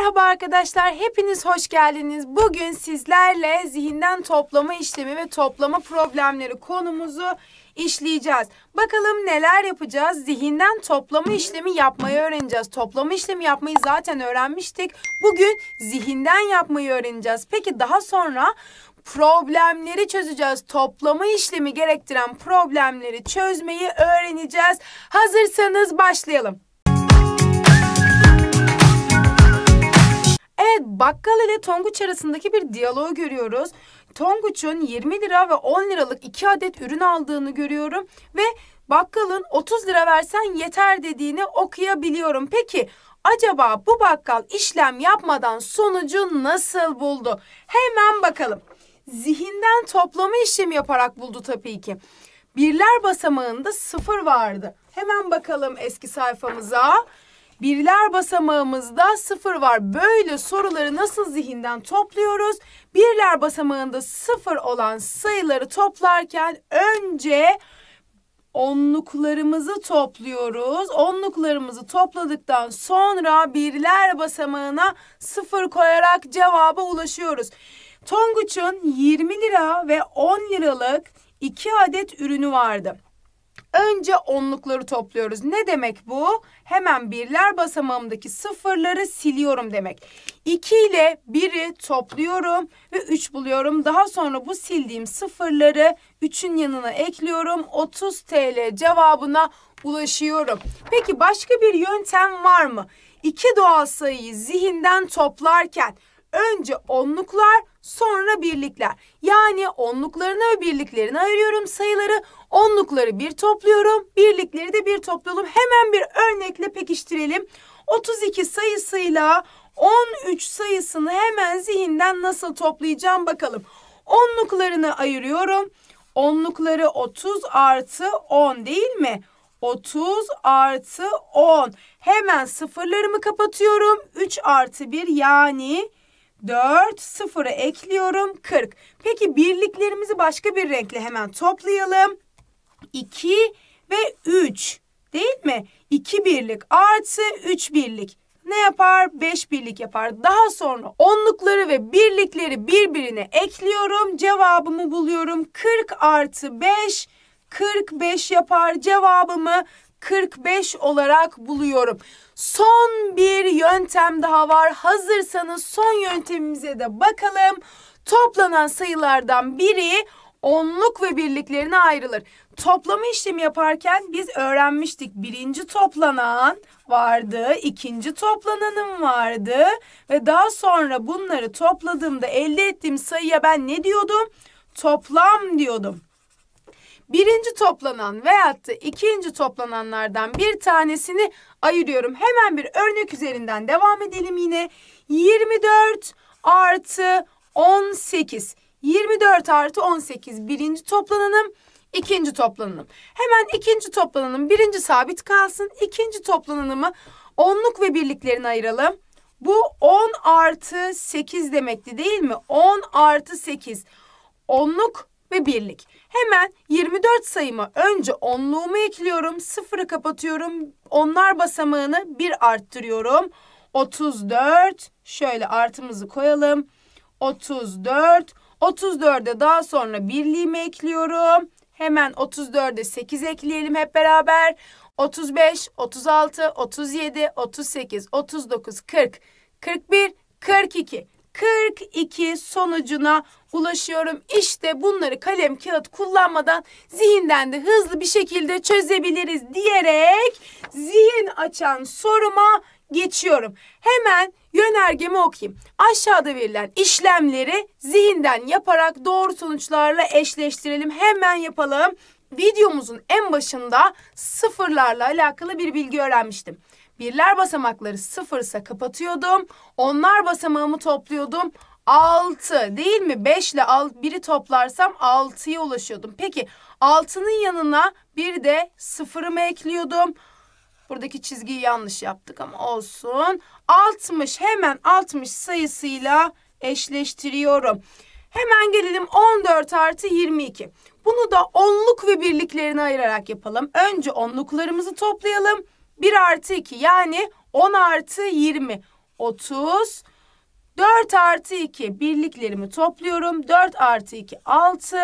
Merhaba arkadaşlar, hepiniz hoş geldiniz. Bugün sizlerle zihinden toplama işlemi ve toplama problemleri konumuzu işleyeceğiz. Bakalım neler yapacağız? Zihinden toplama işlemi yapmayı öğreneceğiz. Toplama işlemi yapmayı zaten öğrenmiştik. Bugün zihinden yapmayı öğreneceğiz. Peki daha sonra problemleri çözeceğiz. Toplama işlemi gerektiren problemleri çözmeyi öğreneceğiz. Hazırsanız başlayalım. Evet, bakkal ile Tonguç arasındaki bir diyaloğu görüyoruz. Tonguç'un 20 lira ve 10 liralık 2 adet ürün aldığını görüyorum ve bakkalın 30 lira versen yeter dediğini okuyabiliyorum. Peki acaba bu bakkal işlem yapmadan sonucu nasıl buldu? Hemen bakalım. Zihinden toplama işlemi yaparak buldu tabii ki. Birler basamağında sıfır vardı. Hemen bakalım eski sayfamıza. Birler basamağımızda sıfır var. Böyle soruları nasıl zihinden topluyoruz? Birler basamağında sıfır olan sayıları toplarken önce onluklarımızı topluyoruz. Onluklarımızı topladıktan sonra birler basamağına sıfır koyarak cevaba ulaşıyoruz. Tonguç'un 20 lira ve 10 liralık 2 adet ürünü vardı. Önce onlukları topluyoruz. Ne demek bu? Hemen birler basamağımdaki sıfırları siliyorum demek. 2 ile 1'i topluyorum ve 3 buluyorum. Daha sonra bu sildiğim sıfırları 3'ün yanına ekliyorum. 30 TL cevabına ulaşıyorum. Peki başka bir yöntem var mı? İki doğal sayıyı zihinden toplarken Önce onluklar sonra birlikler. Yani onluklarını ve birliklerini ayırıyorum sayıları. Onlukları bir topluyorum. Birlikleri de bir topluyorum. Hemen bir örnekle pekiştirelim. 32 sayısıyla 13 sayısını hemen zihinden nasıl toplayacağım bakalım. Onluklarını ayırıyorum. Onlukları 30 artı 10 değil mi? 30 artı 10. Hemen sıfırlarımı kapatıyorum. 3 artı 1 yani 4, 0'ı ekliyorum 40. Peki birliklerimizi başka bir renkle hemen toplayalım. 2 ve 3 değil mi? 2 birlik artı 3 birlik ne yapar? 5 birlik yapar. Daha sonra onlukları ve birlikleri birbirine ekliyorum. Cevabımı buluyorum. 40 artı 5 45 yapar. Cevabımı 45 olarak buluyorum. Son bir yöntem daha var. Hazırsanız son yöntemimize de bakalım. Toplanan sayılardan biri onluk ve birliklerine ayrılır. Toplama işlemi yaparken biz öğrenmiştik. Birinci toplanan vardı, ikinci toplananım vardı ve daha sonra bunları topladığımda elde ettiğim sayıya ben ne diyordum? Toplam diyordum birinci toplanan veyahut da ikinci toplananlardan bir tanesini ayırıyorum. Hemen bir örnek üzerinden devam edelim yine. 24 artı 18. 24 artı 18 birinci toplananım. ikinci toplananım. Hemen ikinci toplananım birinci sabit kalsın. İkinci toplananımı onluk ve birliklerini ayıralım. Bu 10 artı 8 demekti değil mi? 10 artı 8. Onluk ve birlik. Hemen 24 sayıma önce onluğumu ekliyorum. Sıfırı kapatıyorum. Onlar basamağını bir arttırıyorum. 34 şöyle artımızı koyalım. 34 34'e daha sonra birliğimi ekliyorum. Hemen 34'e 8 ekleyelim hep beraber. 35, 36, 37, 38, 39, 40, 41, 42. 42 sonucuna ulaşıyorum. İşte bunları kalem kağıt kullanmadan zihinden de hızlı bir şekilde çözebiliriz diyerek zihin açan soruma geçiyorum. Hemen yönergemi okuyayım. Aşağıda verilen işlemleri zihinden yaparak doğru sonuçlarla eşleştirelim. Hemen yapalım. Videomuzun en başında sıfırlarla alakalı bir bilgi öğrenmiştim. Birler basamakları sıfırsa kapatıyordum. Onlar basamağımı topluyordum. 6 değil mi? 5 ile 1'i toplarsam 6'ya ulaşıyordum. Peki 6'nın yanına bir de sıfırımı ekliyordum. Buradaki çizgiyi yanlış yaptık ama olsun. 60 hemen 60 sayısıyla eşleştiriyorum. Hemen gelelim 14 artı 22. Bunu da onluk ve birliklerine ayırarak yapalım. Önce onluklarımızı toplayalım. 1 artı 2 yani 10 artı 20 30 4 artı 2 birliklerimi topluyorum 4 artı 2 6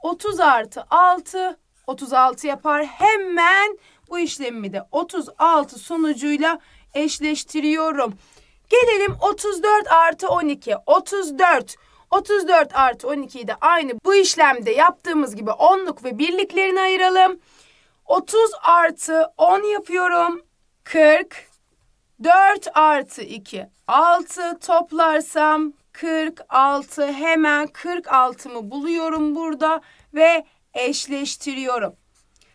30 artı 6 36 yapar hemen bu işlemi de 36 sonucuyla eşleştiriyorum. Gelelim 34 artı 12 34 34 artı 12'yi de aynı bu işlemde yaptığımız gibi onluk ve birliklerini ayıralım. 30 artı 10 yapıyorum. 40. 4 artı 2 6 toplarsam 46 hemen 46'mı buluyorum burada ve eşleştiriyorum.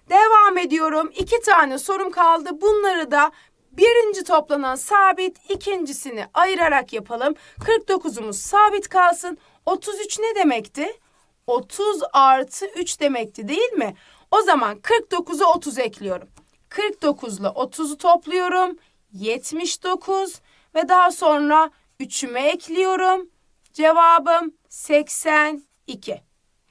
Devam ediyorum. İki tane sorum kaldı. Bunları da birinci toplanan sabit ikincisini ayırarak yapalım. 49'umuz sabit kalsın. 33 ne demekti? 30 artı 3 demekti değil mi? O zaman 49'u 30 ekliyorum. 49 ile 30'u topluyorum. 79 ve daha sonra 3'üme ekliyorum. Cevabım 82.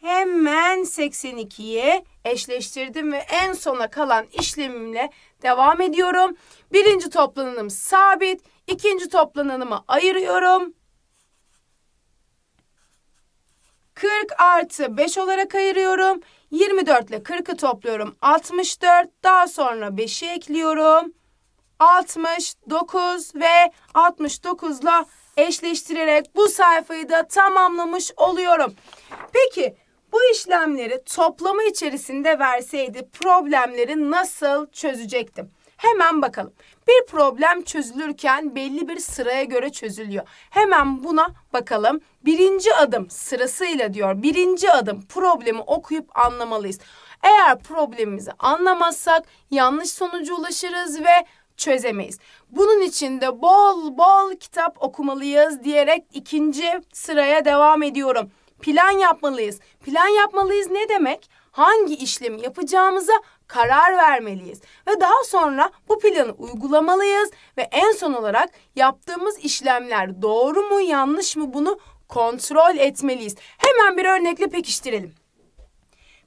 Hemen 82'ye eşleştirdim ve en sona kalan işlemimle devam ediyorum. Birinci toplanım sabit, ikinci toplanımı ayırıyorum. 40 artı 5 olarak ayırıyorum. 24 ile 40'ı topluyorum 64. Daha sonra 5'i ekliyorum. 69 ve 69 ile eşleştirerek bu sayfayı da tamamlamış oluyorum. Peki bu işlemleri toplama içerisinde verseydi problemleri nasıl çözecektim? Hemen bakalım. Bir problem çözülürken belli bir sıraya göre çözülüyor. Hemen buna bakalım. Birinci adım sırasıyla diyor. Birinci adım problemi okuyup anlamalıyız. Eğer problemimizi anlamazsak yanlış sonuca ulaşırız ve çözemeyiz. Bunun için de bol bol kitap okumalıyız diyerek ikinci sıraya devam ediyorum. Plan yapmalıyız. Plan yapmalıyız ne demek? hangi işlemi yapacağımıza karar vermeliyiz ve daha sonra bu planı uygulamalıyız ve en son olarak yaptığımız işlemler doğru mu yanlış mı bunu kontrol etmeliyiz. Hemen bir örnekle pekiştirelim.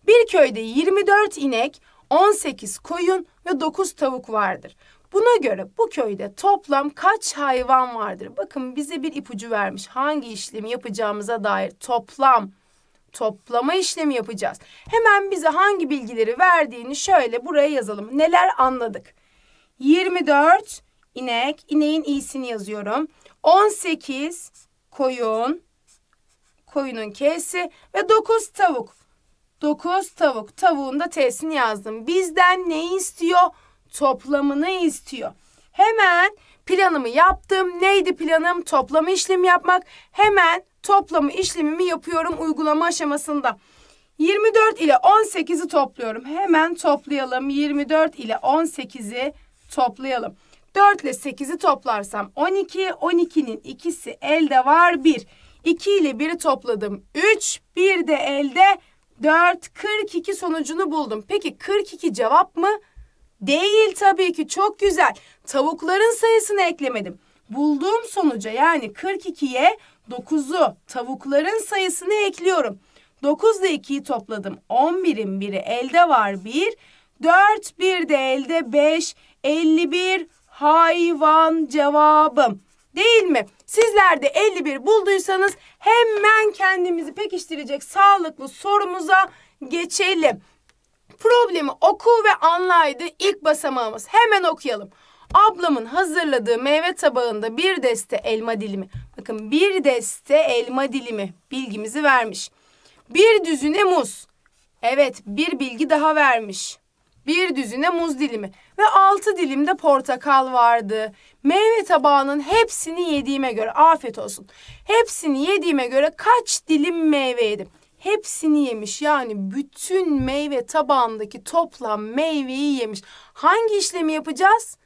Bir köyde 24 inek, 18 koyun ve 9 tavuk vardır. Buna göre bu köyde toplam kaç hayvan vardır? Bakın bize bir ipucu vermiş. Hangi işlemi yapacağımıza dair toplam toplama işlemi yapacağız. Hemen bize hangi bilgileri verdiğini şöyle buraya yazalım. Neler anladık? 24 inek, ineğin iyisini yazıyorum. 18 koyun, koyunun kesi ve 9 tavuk. 9 tavuk, tavuğun da T'sini yazdım. Bizden ne istiyor? Toplamını istiyor. Hemen planımı yaptım. Neydi planım? Toplama işlemi yapmak. Hemen toplamı işlemimi yapıyorum uygulama aşamasında. 24 ile 18'i topluyorum. Hemen toplayalım. 24 ile 18'i toplayalım. 4 ile 8'i toplarsam 12, 12'nin ikisi elde var 1. 2 ile 1'i topladım 3, 1 de elde 4, 42 sonucunu buldum. Peki 42 cevap mı? Değil tabii ki çok güzel. Tavukların sayısını eklemedim. Bulduğum sonuca yani 42'ye 9'u tavukların sayısını ekliyorum. 9 ile 2'yi topladım. 11'in biri elde var 1. 4 bir de elde 5. 51 hayvan cevabım. Değil mi? Sizler de 51 bulduysanız hemen kendimizi pekiştirecek sağlıklı sorumuza geçelim. Problemi oku ve anlaydı ilk basamağımız. Hemen okuyalım. Ablamın hazırladığı meyve tabağında bir deste elma dilimi. Bakın bir deste elma dilimi bilgimizi vermiş. Bir düzüne muz. Evet bir bilgi daha vermiş. Bir düzüne muz dilimi ve altı dilimde portakal vardı. Meyve tabağının hepsini yediğime göre afet olsun. Hepsini yediğime göre kaç dilim meyve yedim? Hepsini yemiş yani bütün meyve tabağındaki toplam meyveyi yemiş. Hangi işlemi yapacağız?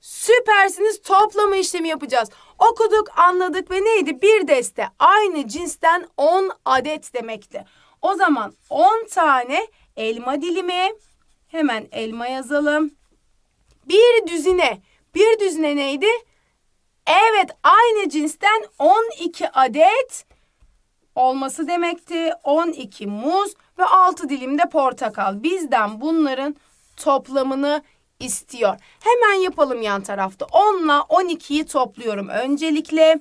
Süpersiniz toplama işlemi yapacağız. Okuduk, anladık ve neydi? Bir deste aynı cinsten 10 adet demekti. O zaman 10 tane elma dilimi. Hemen elma yazalım. Bir düzine. Bir düzine neydi? Evet, aynı cinsten 12 adet olması demekti. 12 muz ve 6 dilim de portakal. Bizden bunların toplamını istiyor. Hemen yapalım yan tarafta. 10 ile 12'yi topluyorum. Öncelikle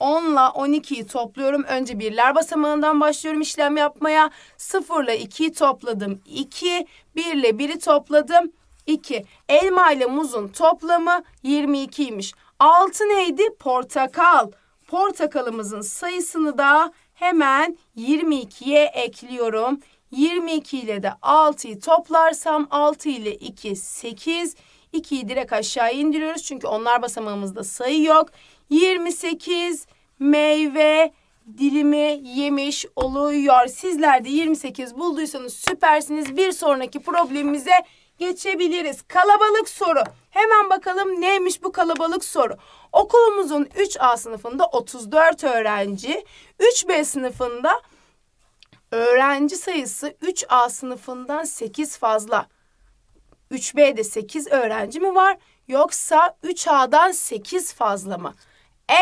10 ile 12'yi topluyorum. Önce birler basamağından başlıyorum işlem yapmaya. 0 ile 2'yi topladım. 2, 1 ile 1'i topladım. 2. Elma ile muzun toplamı 22'ymiş. 6 neydi? Portakal. Portakalımızın sayısını da hemen 22'ye ekliyorum. 22 ile de 6'yı toplarsam 6 ile 2 8. 2'yi direkt aşağı indiriyoruz çünkü onlar basamağımızda sayı yok. 28 meyve dilimi yemiş oluyor. Sizler de 28 bulduysanız süpersiniz. Bir sonraki problemimize geçebiliriz. Kalabalık soru. Hemen bakalım neymiş bu kalabalık soru. Okulumuzun 3A sınıfında 34 öğrenci, 3B sınıfında öğrenci sayısı 3A sınıfından 8 fazla. 3B'de 8 öğrenci mi var yoksa 3A'dan 8 fazla mı?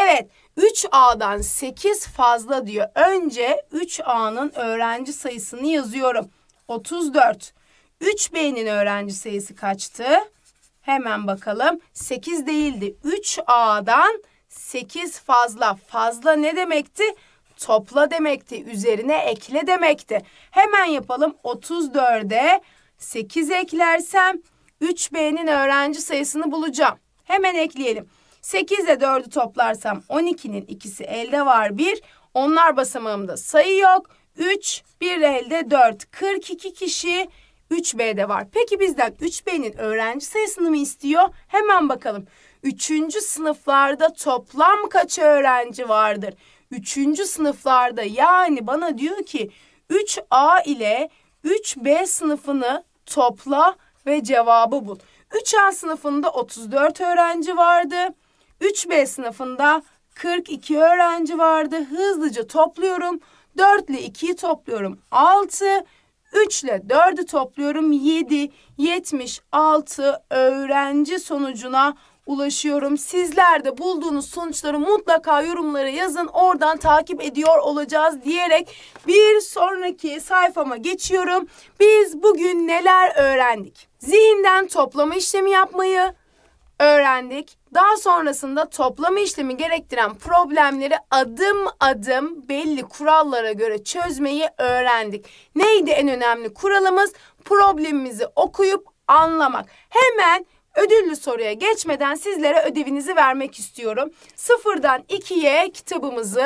Evet 3A'dan 8 fazla diyor. Önce 3A'nın öğrenci sayısını yazıyorum. 34. 3B'nin öğrenci sayısı kaçtı? Hemen bakalım. 8 değildi. 3A'dan 8 fazla. Fazla ne demekti? topla demekti. Üzerine ekle demekti. Hemen yapalım. 34'e 8 eklersem 3B'nin öğrenci sayısını bulacağım. Hemen ekleyelim. 8 ile 4'ü toplarsam 12'nin ikisi elde var 1. Onlar basamağımda sayı yok. 3, 1 elde 4. 42 kişi 3B'de var. Peki bizden 3B'nin öğrenci sayısını mı istiyor? Hemen bakalım. Üçüncü sınıflarda toplam kaç öğrenci vardır? Üçüncü sınıflarda yani bana diyor ki 3A ile 3B sınıfını topla ve cevabı bul. 3A sınıfında 34 öğrenci vardı. 3B sınıfında 42 öğrenci vardı. Hızlıca topluyorum. 4 ile 2'yi topluyorum. 6. 3 ile 4'ü topluyorum. 7. 76 öğrenci sonucuna ulaşıyorum. Sizler de bulduğunuz sonuçları mutlaka yorumlara yazın. Oradan takip ediyor olacağız diyerek bir sonraki sayfama geçiyorum. Biz bugün neler öğrendik? Zihinden toplama işlemi yapmayı öğrendik. Daha sonrasında toplama işlemi gerektiren problemleri adım adım belli kurallara göre çözmeyi öğrendik. Neydi en önemli kuralımız? Problemimizi okuyup anlamak. Hemen Ödüllü soruya geçmeden sizlere ödevinizi vermek istiyorum. Sıfırdan ikiye kitabımızı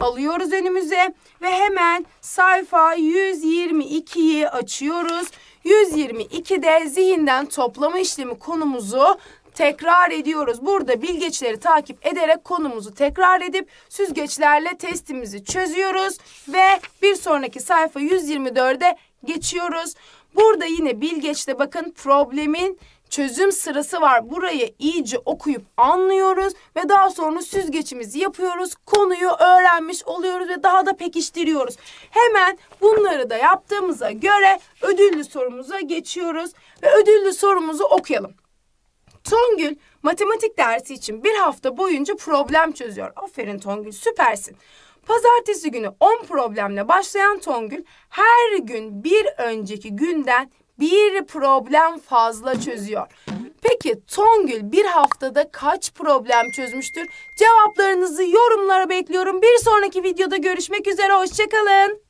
alıyoruz önümüze ve hemen sayfa 122'yi açıyoruz. 122'de zihinden toplama işlemi konumuzu tekrar ediyoruz. Burada bilgeçleri takip ederek konumuzu tekrar edip süzgeçlerle testimizi çözüyoruz ve bir sonraki sayfa 124'e geçiyoruz. Burada yine bilgeçte bakın problemin çözüm sırası var. Burayı iyice okuyup anlıyoruz ve daha sonra süzgeçimizi yapıyoruz. Konuyu öğrenmiş oluyoruz ve daha da pekiştiriyoruz. Hemen bunları da yaptığımıza göre ödüllü sorumuza geçiyoruz ve ödüllü sorumuzu okuyalım. Tongül matematik dersi için bir hafta boyunca problem çözüyor. Aferin Tongül süpersin. Pazartesi günü 10 problemle başlayan Tongül her gün bir önceki günden bir problem fazla çözüyor. Peki Tongül bir haftada kaç problem çözmüştür? Cevaplarınızı yorumlara bekliyorum. Bir sonraki videoda görüşmek üzere. Hoşçakalın.